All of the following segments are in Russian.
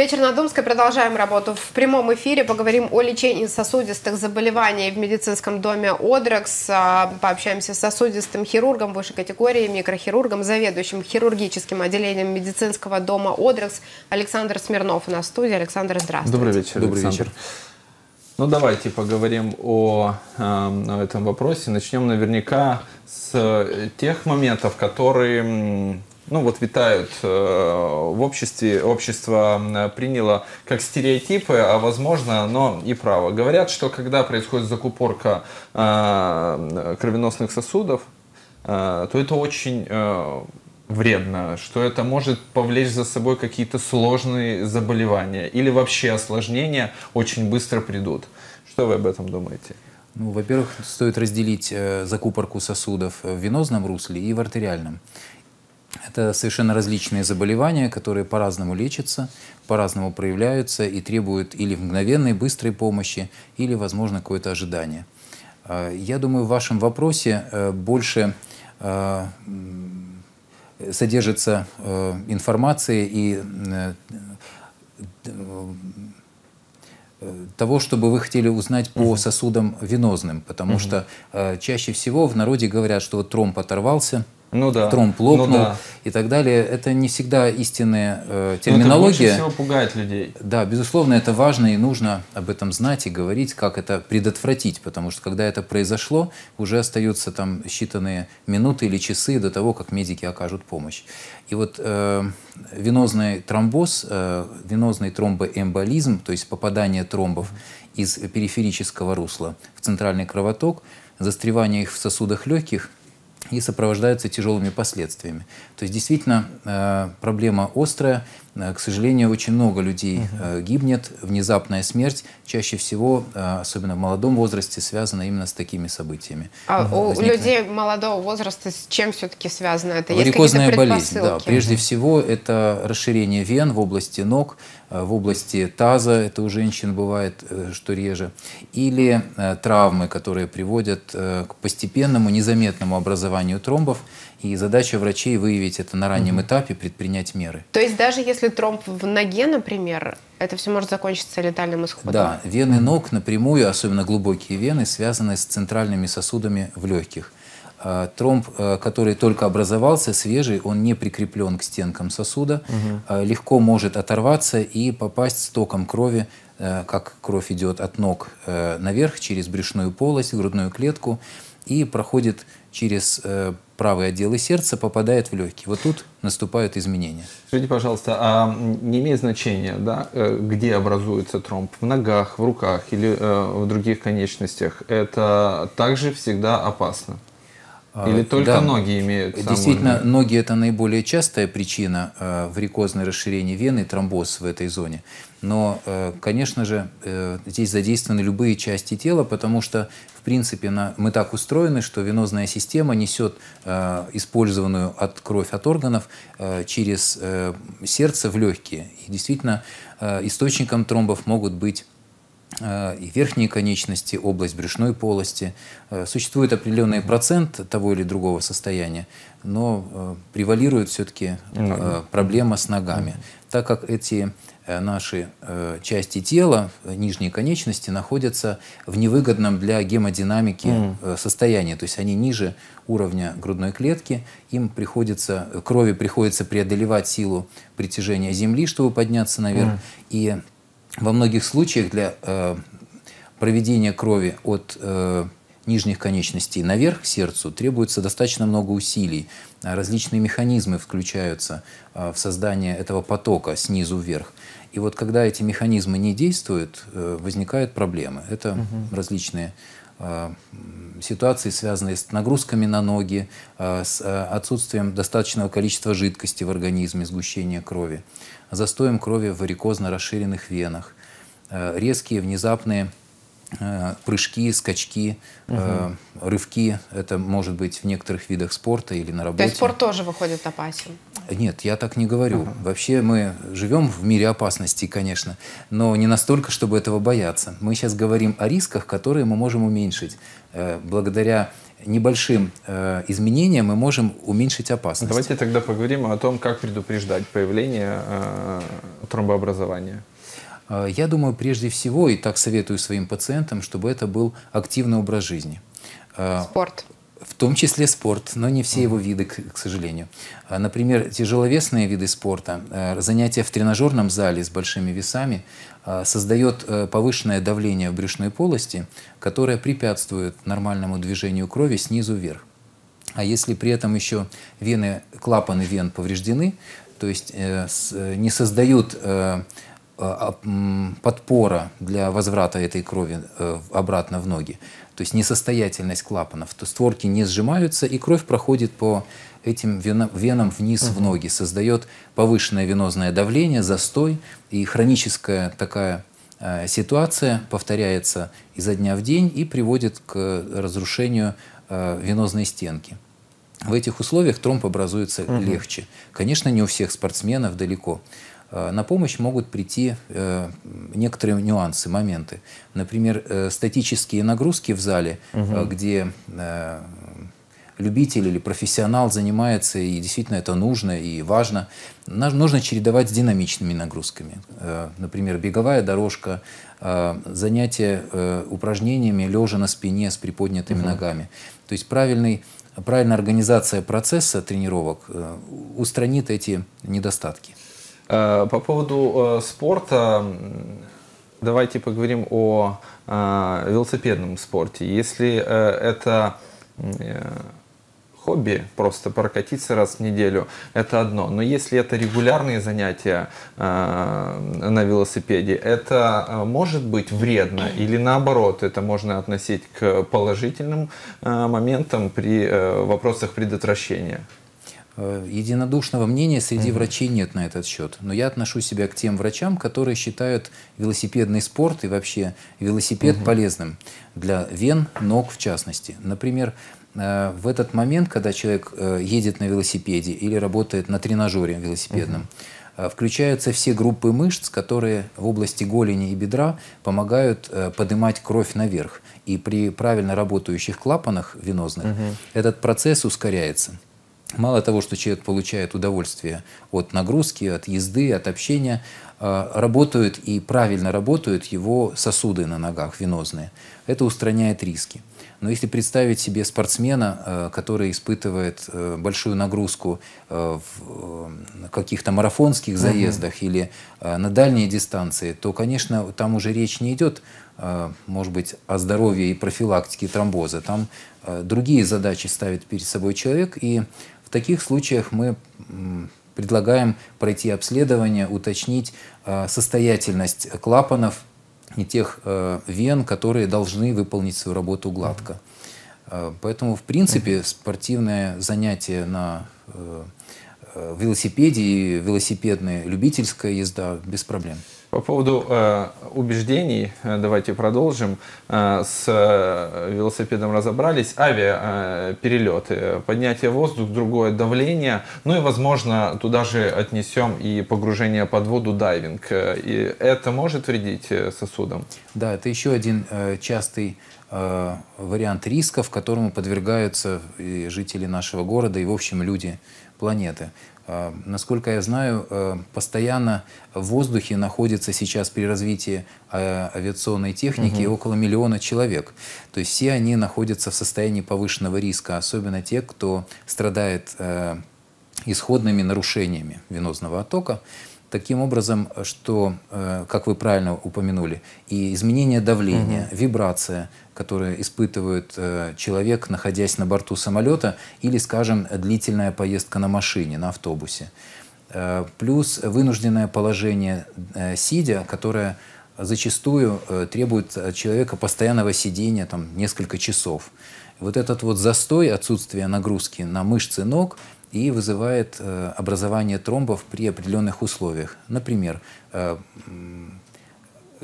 Вечер на Думской. Продолжаем работу в прямом эфире. Поговорим о лечении сосудистых заболеваний в медицинском доме Одрекс. А, пообщаемся с сосудистым хирургом высшей категории, микрохирургом, заведующим хирургическим отделением медицинского дома Одрекс Александр Смирнов у нас в студии. Александр, здравствуйте. Добрый вечер, Добрый вечер. Ну, давайте поговорим о, э, этом вопросе. Начнем наверняка с тех моментов, которые ну вот витают э, в обществе, общество приняло как стереотипы, а возможно но и право. Говорят, что когда происходит закупорка э, кровеносных сосудов, э, то это очень вредно, что это может повлечь за собой какие-то сложные заболевания или вообще осложнения очень быстро придут. Что вы об этом думаете? Ну, во-первых, стоит разделить э, закупорку сосудов в венозном русле и в артериальном. Это совершенно различные заболевания, которые по-разному лечатся, по-разному проявляются и требуют или мгновенной быстрой помощи, или, возможно, какое-то ожидание. А, я думаю, в вашем вопросе э, больше э, содержится э, информации и того, чтобы вы хотели узнать по сосудам венозным, потому что чаще всего в народе говорят, что вот тромб оторвался – ну да. тромб лопнул ну да. и так далее. Это не всегда истинная э, терминология. Ну, Но это больше всего пугает людей. Да, безусловно, это важно и нужно об этом знать и говорить, как это предотвратить, потому что когда это произошло, уже остаются там считанные минуты или часы до того, как медики окажут помощь. И вот э, венозный тромбоз, э, венозный тромбоэмболизм, то есть попадание тромбов из периферического русла в центральный кровоток, застревание их в сосудах легких – и сопровождаются тяжелыми последствиями. То есть действительно э, проблема острая, Э, к сожалению, очень много людей угу. гибнет. Внезапная смерть чаще всего, э, особенно в молодом возрасте, связана именно с такими событиями. А угу. у Возникли... людей молодого возраста с чем все-таки связано это? Варикозная болезнь, да. Прежде угу. всего, это расширение вен в области ног, в области таза, это у женщин бывает, что реже, или травмы, которые приводят к постепенному незаметному образованию тромбов, и задача врачей выявить это на раннем угу. этапе, предпринять меры. То есть даже если тромб в ноге, например, это все может закончиться летальным исходом? Да, вены ног напрямую, особенно глубокие вены, связаны с центральными сосудами в легких. А, тромб, э, который только образовался, свежий, он не прикреплен к стенкам сосуда, угу. легко может оторваться и попасть стоком крови э, как кровь идет от ног э, наверх через брюшную полость, грудную клетку и проходит через э, правые отделы сердца попадает в легкие. Вот тут наступают изменения. Скажите, пожалуйста, а не имеет значения, да, э, где образуется тромб? В ногах, в руках или э, в других конечностях? Это также всегда опасно? А, Или только да. ноги имеют? Действительно, самую... ноги – это наиболее частая причина э, варикозное расширение вены, тромбоз в этой зоне. Но, э, конечно же, э, здесь задействованы любые части тела, потому что, в принципе, на... мы так устроены, что венозная система несет использованную от кровь от органов через сердце в легкие. И действительно, источником тромбов могут быть Э, и верхние конечности, область брюшной полости. Э, существует определенный процент того или другого состояния, но э, превалирует все-таки проблема с ногами, так как эти наши части тела, нижние конечности, находятся в невыгодном для гемодинамики состоянии. То есть они ниже уровня грудной клетки, им приходится, крови приходится преодолевать силу притяжения Земли, чтобы подняться наверх. И во многих случаях для э, проведения крови от э, нижних конечностей наверх к сердцу требуется достаточно много усилий. Различные механизмы включаются э, в создание этого потока снизу вверх. И вот когда эти механизмы не действуют, э, возникают проблемы. Это угу. различные Э, ситуации, связанные с нагрузками на ноги, э, с э, отсутствием достаточного количества жидкости в организме, сгущение крови, застоем крови в варикозно расширенных венах, резкие внезапные прыжки, скачки, угу. рывки. Это может быть в некоторых видах спорта или на работе. То есть спорт тоже выходит опасен? Нет, я так не говорю. Ага. Вообще мы живем в мире опасностей, конечно, но не настолько, чтобы этого бояться. Мы сейчас говорим о рисках, которые мы можем уменьшить. Э, благодаря небольшим э, изменениям мы можем уменьшить опасность. Давайте тогда поговорим о том, как предупреждать появление э, тромбообразования. Э, я думаю, прежде всего, и так советую своим пациентам, чтобы это был активный образ жизни. Э, Спорт. В том числе спорт, но не все его виды, к, к сожалению. А, например, тяжеловесные виды спорта, э, занятия в тренажерном зале с большими весами а, создает э, повышенное давление в брюшной полости, которое препятствует нормальному движению крови снизу вверх. А если при этом еще вены, клапаны вен повреждены, то есть э, не создают а, подпора для возврата этой крови обратно в ноги, то есть несостоятельность клапанов, то створки не сжимаются, и кровь проходит по этим венам вниз угу. в ноги, создает повышенное венозное давление, застой, и хроническая такая э, ситуация повторяется изо дня в день и приводит к разрушению э, венозной стенки. В этих условиях тромб образуется угу. легче. Конечно, не у всех спортсменов далеко. Э, на помощь могут прийти э, некоторые нюансы, моменты. Например, э, статические нагрузки в зале, угу. где любитель или профессионал занимается, и действительно это нужно и важно, нужно чередовать с динамичными нагрузками. Например, беговая дорожка, занятия упражнениями лежа на спине с приподнятыми угу. ногами. То есть правильный правильная организация процесса тренировок устранит эти недостатки. Э, по поводу э, спорта, давайте поговорим о э, велосипедном спорте. Если это хобби, просто прокатиться раз в неделю, это одно. Но если это регулярные занятия на велосипеде, это может быть вредно или наоборот, это можно относить к положительным моментам при вопросах предотвращения? Э, единодушного мнения среди врачей нет на этот счет. Но я отношу себя к тем врачам, которые считают велосипедный спорт и вообще велосипед полезным для вен, ног в частности. Например, э, в этот момент, когда человек э, едет на велосипеде или работает на тренажере велосипедном, включаются все группы мышц, которые в области голени и бедра помогают поднимать кровь наверх. И при правильно работающих клапанах венозных угу. этот процесс ускоряется. Мало того, что человек получает удовольствие от нагрузки, от езды, от общения, а, работают и правильно работают его сосуды на ногах, венозные. Это устраняет риски. Но если представить себе спортсмена, а, который испытывает э, большую нагрузку э, в э, каких-то марафонских заездах угу. или а, на дальние дистанции, то, конечно, там уже речь не идет, может быть, о здоровье и профилактике тромбоза. Там другие задачи ставит перед собой человек, и в таких случаях мы предлагаем пройти обследование, уточнить э, состоятельность клапанов и тех э, вен, которые должны выполнить свою работу гладко. Э, поэтому, в принципе, спортивное занятие на велосипеде и велосипедная любительская езда без проблем. По поводу э, убеждений, э, давайте продолжим. Э, с э, велосипедом разобрались. Авиаперелет, э, поднятие воздух, другое давление. Ну и, возможно, туда же отнесем и погружение под воду, дайвинг. И это может вредить сосудам? Да, это еще один э, частый вариант рисков, которому подвергаются жители нашего города и, в общем, люди планеты. А, насколько я знаю, э, постоянно в воздухе находится сейчас при развитии э, авиационной техники угу. около миллиона человек. То есть все они находятся в состоянии повышенного риска, особенно те, кто страдает э, исходными нарушениями венозного оттока таким образом, что, э, как вы правильно упомянули, и изменение давления, угу. вибрация, которые испытывает э, человек, находясь на борту самолета, или, скажем, длительная поездка на машине, на автобусе, э, плюс вынужденное положение сидя, которое зачастую требует от человека постоянного сидения там, несколько часов. Вот этот вот застой, отсутствие нагрузки на мышцы ног – и вызывает э, образование тромбов при определенных условиях. Например, э,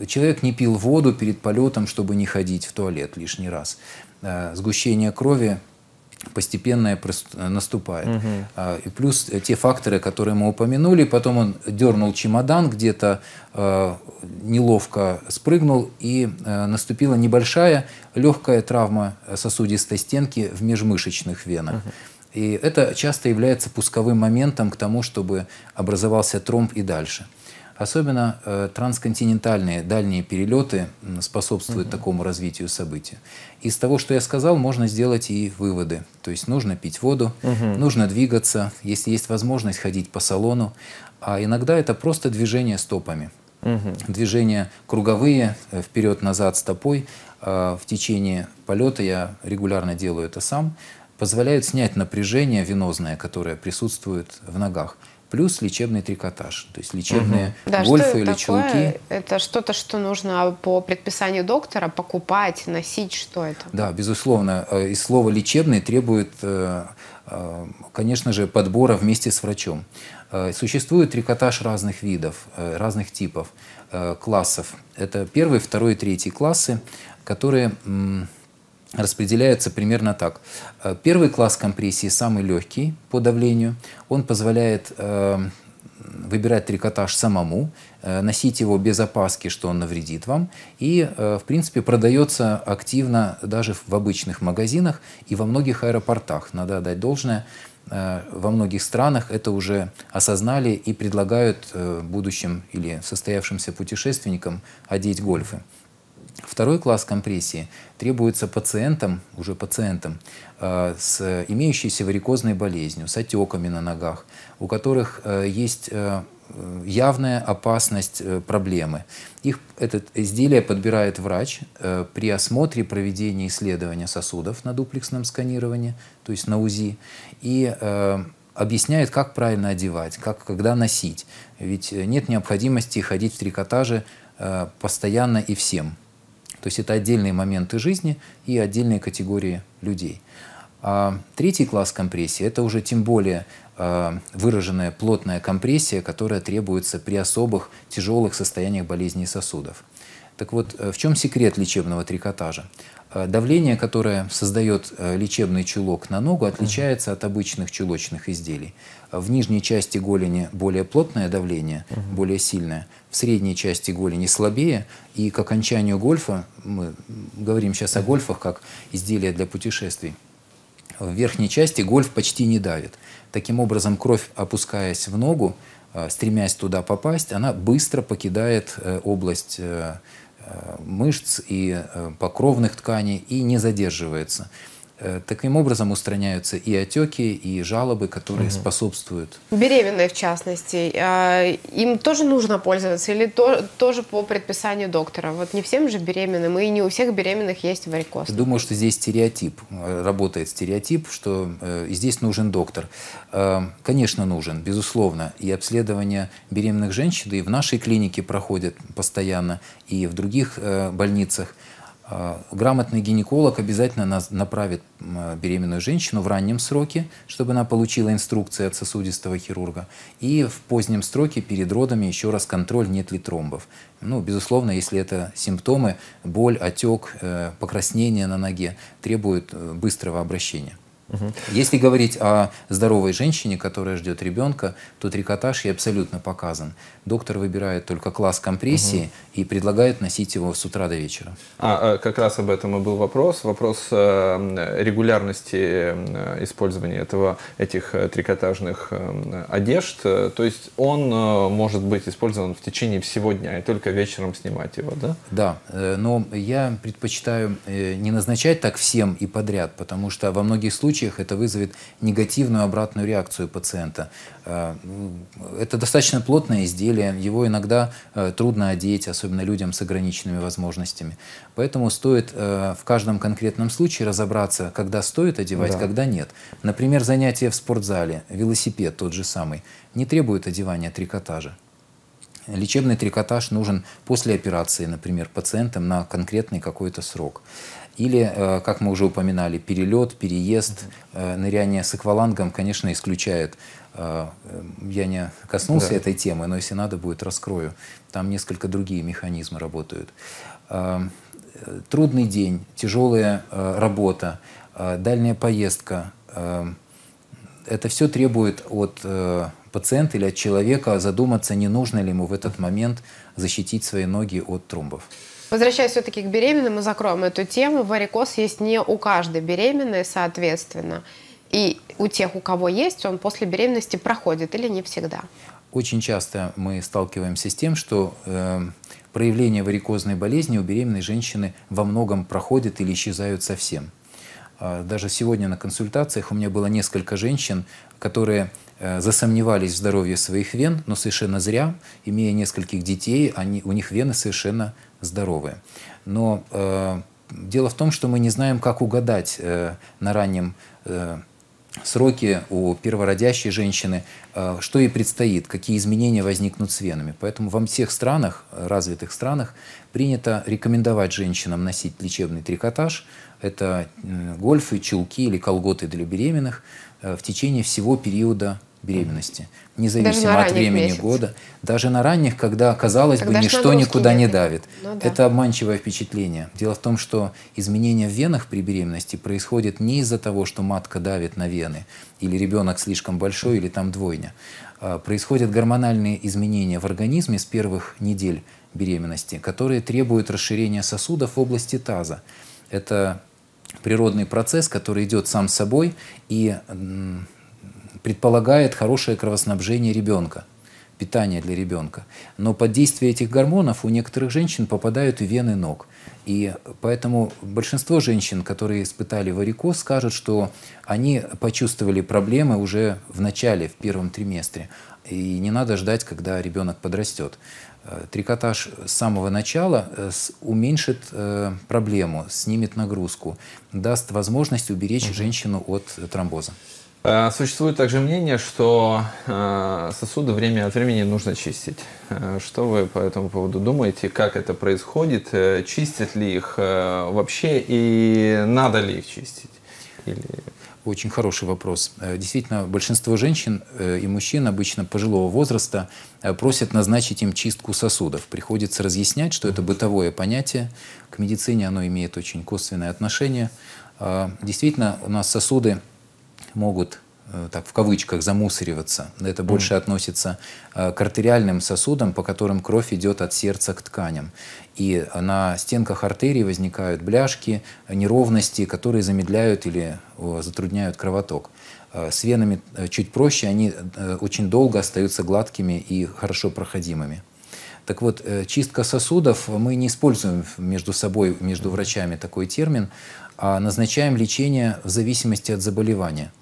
человек не пил воду перед полетом, чтобы не ходить в туалет лишний раз. Э, сгущение крови постепенно наступает. Угу. и плюс те факторы, которые мы упомянули, потом он дернул чемодан, где-то неловко спрыгнул, и наступила небольшая легкая травма сосудистой стенки в межмышечных венах. Угу. И это часто является пусковым моментом к тому, чтобы образовался тромб и дальше. Особенно э, трансконтинентальные дальние перелеты способствуют mm такому развитию события. Из того, что я сказал, можно сделать и выводы. То есть нужно пить воду, mm нужно двигаться, если есть возможность ходить по салону. А иногда это просто движение стопами. mm Движения круговые, э, вперед-назад стопой. Э, в течение полета я регулярно делаю это сам позволяют снять напряжение венозное, которое присутствует в ногах. Плюс лечебный трикотаж, то есть лечебные угу. да, гольфы или такое? чулки. Это что-то, что нужно по предписанию доктора покупать, носить, что это? Да, безусловно. Э, и слово «лечебный» требует, э, э, конечно же, подбора вместе с врачом. Существует трикотаж разных видов, разных типов, классов. Это первый, второй и третий классы, которые распределяются примерно так. Э, первый класс компрессии самый легкий по давлению. Он позволяет э, выбирать трикотаж самому, э, носить его без опаски, что он навредит вам, и, в принципе, продается активно даже в обычных магазинах и во многих аэропортах, надо отдать должное. Во многих странах это уже осознали и предлагают будущим или состоявшимся путешественникам одеть гольфы. Второй класс компрессии требуется пациентам, уже пациентам, э, с имеющейся варикозной болезнью, с отеками на ногах, у которых э, есть э, явная опасность проблемы. Их это изделие подбирает врач при осмотре проведении исследования сосудов на дуплексном сканировании, то есть на УЗИ, и объясняет, как правильно одевать, как, когда носить. Ведь нет необходимости ходить в трикотаже постоянно и всем. То есть это отдельные моменты жизни и отдельные категории людей. А третий класс компрессии – это уже тем более а, выраженная плотная компрессия, которая требуется при особых тяжелых состояниях болезней сосудов. Так вот, э, в чем секрет лечебного трикотажа? Э, давление, которое создает э, лечебный чулок на ногу, отличается от обычных чулочных изделий. В нижней части голени более плотное давление, более сильное, в средней части голени слабее, и к окончанию гольфа, мы говорим сейчас о гольфах как изделие для путешествий, в верхней части гольф почти не давит. Таким образом, кровь, опускаясь в ногу, э, стремясь туда попасть, она быстро покидает область мышц и э, покровных тканей и не задерживается. Э, таким образом устраняются и отеки, и жалобы, которые угу. способствуют. Беременные, в частности, а, им тоже нужно пользоваться или то, тоже по предписанию доктора? Вот не всем же беременным, и не у всех беременных есть варикоз. Думаю, что здесь стереотип, э, работает стереотип, что э, здесь нужен доктор. Э, конечно, нужен, безусловно. И обследования беременных женщин и в нашей клинике проходят постоянно, и в других больницах – а, грамотный гинеколог обязательно направит беременную женщину в раннем сроке, чтобы она получила инструкции от сосудистого хирурга. И в позднем сроке перед родами еще раз контроль, нет ли тромбов. Ну, безусловно, если это симптомы, боль, отек, э, покраснение на ноге требуют э, быстрого обращения. Угу. Если говорить о здоровой женщине, которая ждет ребенка, то трикотаж ей абсолютно показан. Доктор выбирает только класс компрессии угу. и предлагает носить его с утра до вечера. А, а как раз об этом и был вопрос. Вопрос э, регулярности э, использования этого, этих э, трикотажных одежд. То есть он может быть использован в течение всего дня и только вечером снимать его, да? Да, но я предпочитаю не назначать так всем и подряд, потому что во многих случаях случаях это вызовет негативную обратную реакцию пациента. Э, это достаточно плотное изделие, его иногда э, трудно одеть, особенно людям с ограниченными возможностями. Поэтому стоит э, в каждом конкретном случае разобраться, когда стоит одевать, да. когда нет. Например, занятия в спортзале, велосипед тот же самый, не требует одевания трикотажа. Лечебный трикотаж нужен после операции, например, пациентам на конкретный какой-то срок. Или, э, как мы уже упоминали, перелет, переезд, э, ныряние с аквалангом, конечно, исключает. Э, я не коснулся да. этой темы, но если надо будет, раскрою. Там несколько другие механизмы работают. Трудный день, тяжелая работа, дальняя поездка. Это все требует от пациента или от человека задуматься, не нужно ли ему в этот момент защитить свои ноги от тромбов. Возвращаясь все-таки к беременным, мы закроем эту тему. Варикоз есть не у каждой беременной, соответственно. И у тех, у кого есть, он после беременности проходит или не всегда? Очень часто мы сталкиваемся с тем, что э, проявления варикозной болезни у беременной женщины во многом проходит или исчезают совсем. А, даже сегодня на консультациях у меня было несколько женщин, которые Э, засомневались в здоровье своих вен, но совершенно зря, имея нескольких детей, они, у них вены совершенно здоровые. Но э, дело в том, что мы не знаем, как угадать э, на раннем э, сроки у первородящей женщины, э, что ей предстоит, какие изменения возникнут с венами. Поэтому во всех странах, развитых странах, принято рекомендовать женщинам носить лечебный трикотаж. Это гольфы, чулки или колготы для беременных э, в течение всего периода беременности, независимо от времени месяц. года, даже на ранних, когда, казалось когда бы, ничто никуда нет. не давит. Ну, да. Это обманчивое впечатление. Дело в том, что изменения в венах при беременности происходят не из-за того, что матка давит на вены, или ребенок слишком большой, или там двойня. А, происходят гормональные изменения в организме с первых недель беременности, которые требуют расширения сосудов в области таза. Это природный процесс, который идет сам собой, и предполагает хорошее кровоснабжение ребенка, питание для ребенка. Но под действие этих гормонов у некоторых женщин попадают и вены ног. И поэтому большинство женщин, которые испытали варикоз, скажут, что они почувствовали проблемы уже в начале, в первом триместре. И не надо ждать, когда ребенок подрастет. Э, трикотаж с самого начала э, уменьшит э, проблему, снимет нагрузку, даст возможность уберечь женщину от тромбоза. Э, существует также мнение, что э, сосуды время от времени нужно чистить. Э, что вы по этому поводу думаете? Как это происходит? Чистят ли их вообще и надо ли их чистить? Или... Очень хороший вопрос. Действительно, большинство женщин и мужчин обычно пожилого возраста просят назначить им чистку сосудов. Приходится разъяснять, что это бытовое понятие. К медицине оно имеет очень косвенное отношение. Действительно, у нас сосуды могут э, так, в кавычках, замусориваться. Это mm. больше относится э, к артериальным сосудам, по которым кровь идет от сердца к тканям. И на стенках артерий возникают бляшки, неровности, которые замедляют или затрудняют кровоток. Э, с венами чуть проще, они очень долго остаются гладкими и хорошо проходимыми. Так вот, чистка сосудов, мы не используем между собой, между врачами такой термин, а назначаем лечение в зависимости от заболевания.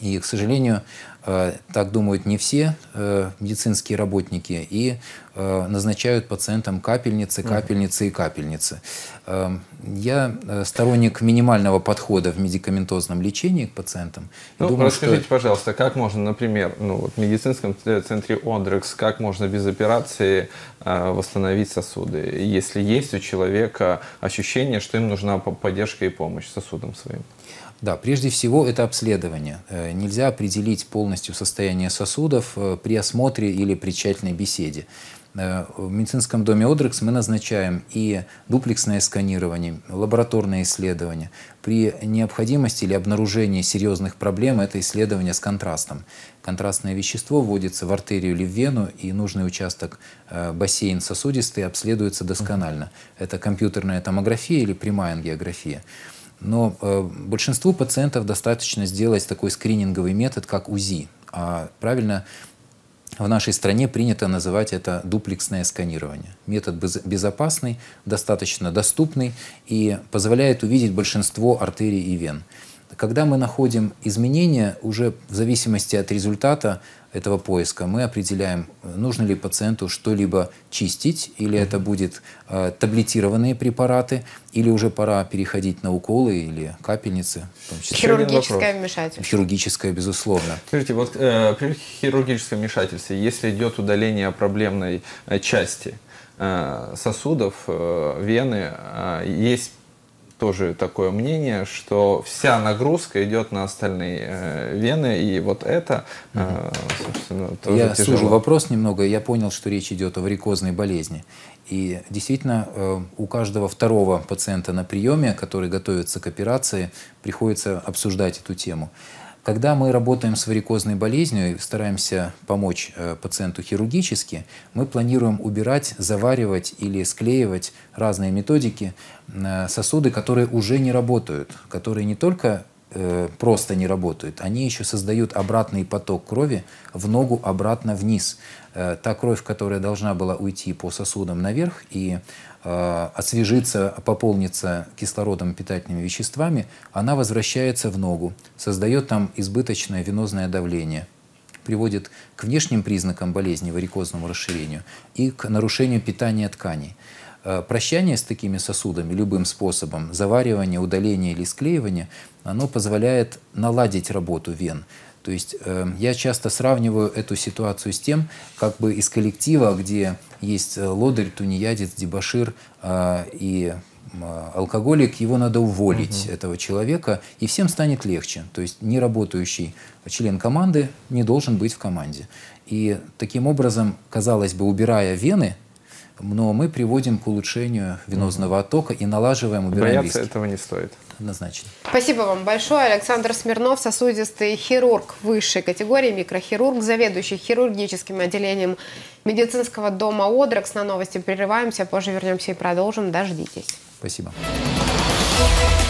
И, к сожалению, э, так думают не все э, медицинские работники и э, назначают пациентам капельницы, капельницы и капельницы. Эм, я сторонник минимального подхода в медикаментозном лечении к пациентам. Ну, Думаю, расскажите, что... пожалуйста, как можно, например, ну, вот в медицинском центре Одрекс, как можно без операции восстановить сосуды, если есть у человека ощущение, что им нужна поддержка и помощь сосудам своим? Да, прежде всего это обследование. Э, нельзя определить полностью состояние сосудов э, при осмотре или при тщательной беседе. Э, в медицинском доме Одрекс мы назначаем и дуплексное сканирование, лабораторное исследование. При необходимости или обнаружении серьезных проблем это исследование с контрастом. Контрастное вещество вводится в артерию или в вену, и нужный участок бассейн сосудистый обследуется досконально. Это компьютерная томография или прямая ангиография. Но э, большинству пациентов достаточно сделать такой скрининговый метод, как УЗИ. А правильно в нашей стране принято называть это дуплексное сканирование. Метод безопасный, достаточно доступный и позволяет увидеть большинство артерий и вен. Когда мы находим изменения, уже в зависимости от результата этого поиска, мы определяем, э, нужно ли пациенту что-либо чистить, или это будут э, таблетированные препараты, или уже пора переходить на уколы или капельницы. Хирургическое вмешательство. Хирургическое, безусловно. Скажите, вот э, при хирургическом вмешательстве, если идет удаление проблемной э, части, э, сосудов, э, вены, есть тоже такое мнение, что вся нагрузка идет на остальные э, вены, и вот это, э, собственно, тоже Я тяжело. сужу вопрос немного, я понял, что речь идет о варикозной болезни. И действительно, э, у каждого второго пациента на приеме, который готовится к операции, приходится обсуждать эту тему. Когда мы работаем с варикозной болезнью и стараемся помочь э, пациенту хирургически, мы планируем убирать, заваривать или склеивать разные методики э, сосуды, которые уже не работают, которые не только э, просто не работают, они еще создают обратный поток крови в ногу обратно вниз. Э, та кровь, которая должна была уйти по сосудам наверх и э, освежиться, пополниться кислородом питательными веществами, она возвращается в ногу, создает там избыточное венозное давление, приводит к внешним признакам болезни, варикозному расширению и к нарушению питания тканей. Э, прощание с такими сосудами любым способом, заваривание, удаление или склеивание, оно позволяет наладить работу вен, то есть эм, я часто сравниваю эту ситуацию с тем, как бы из коллектива, где есть э, лодырь, тунеядец, дебашир а, и а, алкоголик, его надо уволить, угу. этого человека, и всем станет легче. То есть неработающий член команды не должен быть в команде. И таким образом, казалось бы, убирая вены, но мы приводим к улучшению венозного оттока и налаживаем, убираем Бояться риски. этого не стоит. Однозначно. Спасибо вам большое. Александр Смирнов, сосудистый хирург высшей категории, микрохирург, заведующий хирургическим отделением медицинского дома «Одрекс». На новости прерываемся, позже вернемся и продолжим. Дождитесь. Спасибо. Спасибо.